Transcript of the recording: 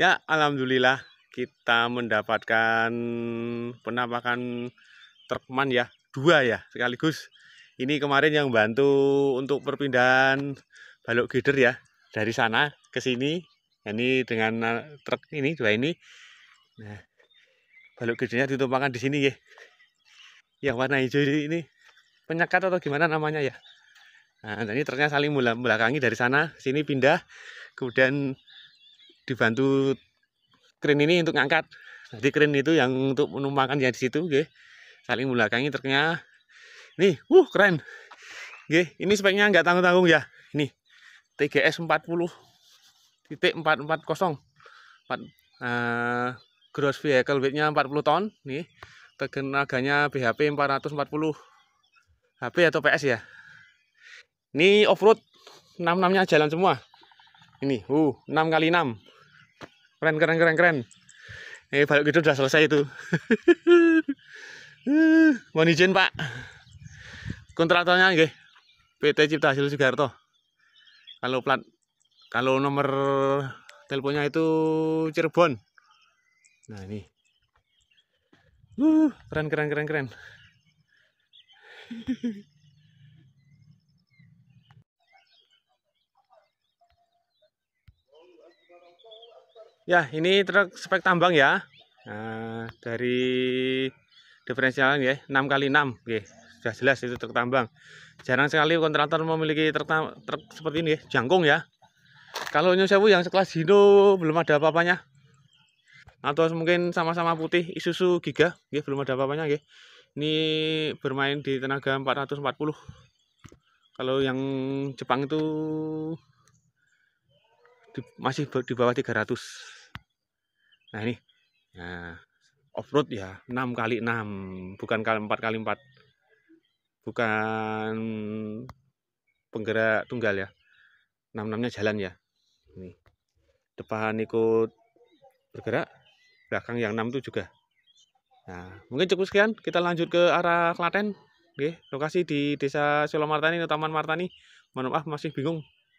Ya, alhamdulillah kita mendapatkan penampakan terkeman ya, dua ya sekaligus. Ini kemarin yang bantu untuk perpindahan balok gider ya dari sana ke sini. Ini dengan eh, truk ini dua ini. Nah, balok gidernya ditumpangkan di sini ya. Yang warna hijau ini penyekat atau gimana namanya ya. Nah, ini truknya saling belakangi dari sana sini pindah kemudian dibantu keren ini untuk ngangkat jadi keren itu yang untuk menumpangkan yang di situ okay. saling belakangi truknya nih uh keren okay. ini speknya nggak tanggung-tanggung ya ini TGS 40 titik 440 4 uh, gross vehicle weightnya 40 ton nih tenaganya BHP 440 HP atau PS ya ini off-road 66 nya jalan semua ini uh 6 kali 6 keren keren keren keren eh balik gitu udah selesai itu mohon izin pak kontraktornya nggih PT Cipta Hasil Sugarto kalau plat kalau nomor teleponnya itu Cirebon nah ini uh, keren keren keren keren Ya, ini truk spek tambang ya. Nah, dari diferensial ya, 6 kali 6 Oke, sudah jelas itu truk tambang. Jarang sekali kontraktor memiliki truk, truk seperti ini ya, jangkung ya. Kalau nyusewu yang sekelas Hino belum ada apa-apanya. Atau mungkin sama-sama putih Isuzu Giga, ya, belum ada apa-apanya ya. Ini bermain di tenaga 440. Kalau yang Jepang itu di, masih di bawah 300 nah ini nah, off road ya 6 kali 6 bukan kali 4 kali 4 bukan penggerak tunggal ya 66 nya jalan ya ini depan ikut bergerak belakang yang 6 itu juga nah mungkin cukup sekian kita lanjut ke arah Klaten Oke, lokasi di desa Solo Martani Taman Martani mohon maaf masih bingung